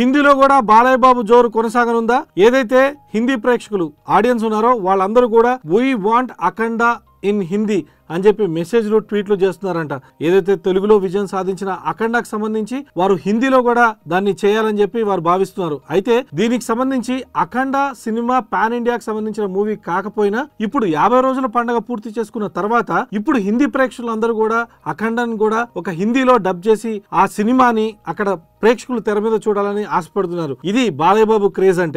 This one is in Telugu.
హిందీలో కూడా బాలయ్య బాబు జోరు కొనసాగనుందా ఏదైతే హిందీ ప్రేక్షకులు ఆడియన్స్ ఉన్నారో వాళ్ళందరూ కూడా we want Akhanda in Hindi అని చెప్పి మెసేజ్లు ట్వీట్లు చేస్తున్నారంట ఏదైతే తెలుగులో విజయం సాధించిన అఖండాకు సంబంధించి వారు హిందీలో కూడా దాన్ని చేయాలని చెప్పి వారు భావిస్తున్నారు అయితే దీనికి సంబంధించి అఖండ సినిమా పాన్ ఇండియాకి సంబంధించిన మూవీ కాకపోయినా ఇప్పుడు యాభై రోజుల పండగ పూర్తి చేసుకున్న తర్వాత ఇప్పుడు హిందీ ప్రేక్షకులందరూ కూడా అఖండాన్ని కూడా ఒక హిందీలో డబ్ చేసి ఆ సినిమాని అక్కడ ప్రేక్షకులు తెర మీద చూడాలని ఆశపడుతున్నారు ఇది బాలయ్యబాబు క్రేజ్ అంటే